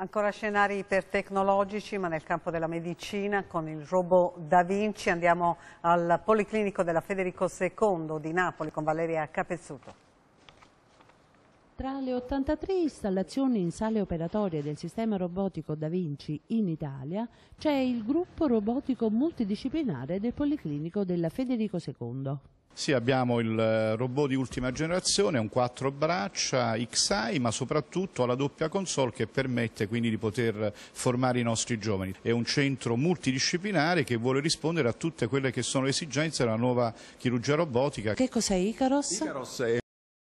Ancora scenari ipertecnologici, ma nel campo della medicina, con il robot Da Vinci andiamo al Policlinico della Federico II di Napoli con Valeria Capezzuto. Tra le 83 installazioni in sale operatorie del sistema robotico Da Vinci in Italia c'è il gruppo robotico multidisciplinare del Policlinico della Federico II. Sì, abbiamo il eh, robot di ultima generazione, un quattro braccia XI, ma soprattutto ha la doppia console che permette quindi di poter formare i nostri giovani. È un centro multidisciplinare che vuole rispondere a tutte quelle che sono le esigenze della nuova chirurgia robotica. Che cos'è Icaros? Icaros è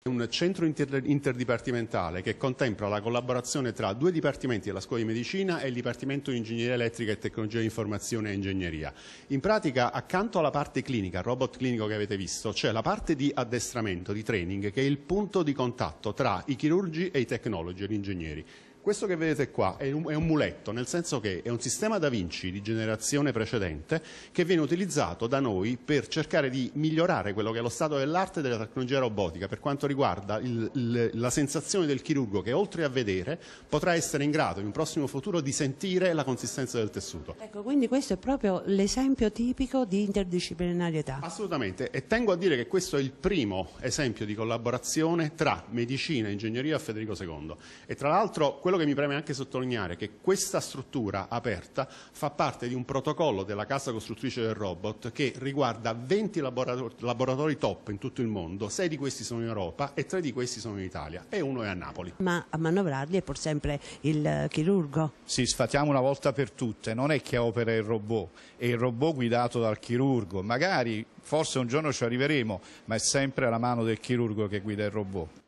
un centro inter interdipartimentale che contempla la collaborazione tra due dipartimenti della scuola di medicina e il dipartimento di ingegneria elettrica e tecnologia di informazione e ingegneria. In pratica accanto alla parte clinica, al robot clinico che avete visto, c'è la parte di addestramento, di training, che è il punto di contatto tra i chirurgi e i tecnologi gli ingegneri. Questo che vedete qua è un, è un, muletto, nel senso che è un sistema da Vinci di generazione precedente che viene utilizzato da noi per cercare di migliorare quello che è lo stato dell'arte della tecnologia robotica per quanto riguarda il, il, la sensazione del chirurgo che oltre a vedere potrà essere in grado in un prossimo futuro di sentire la consistenza del tessuto. Ecco, quindi questo è proprio l'esempio tipico di interdisciplinarietà. Assolutamente, e tengo a dire che questo è il primo esempio di collaborazione tra medicina e ingegneria a Federico II. E tra l'altro quello quello che mi preme anche sottolineare è che questa struttura aperta fa parte di un protocollo della casa costruttrice del robot che riguarda 20 laboratori, laboratori top in tutto il mondo, 6 di questi sono in Europa e 3 di questi sono in Italia e uno è a Napoli. Ma a manovrarli è pur sempre il chirurgo? Sì, sfatiamo una volta per tutte, non è che opera il robot, è il robot guidato dal chirurgo, magari forse un giorno ci arriveremo, ma è sempre la mano del chirurgo che guida il robot.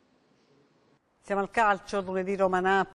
Siamo al calcio, lunedì Roma-Napoli.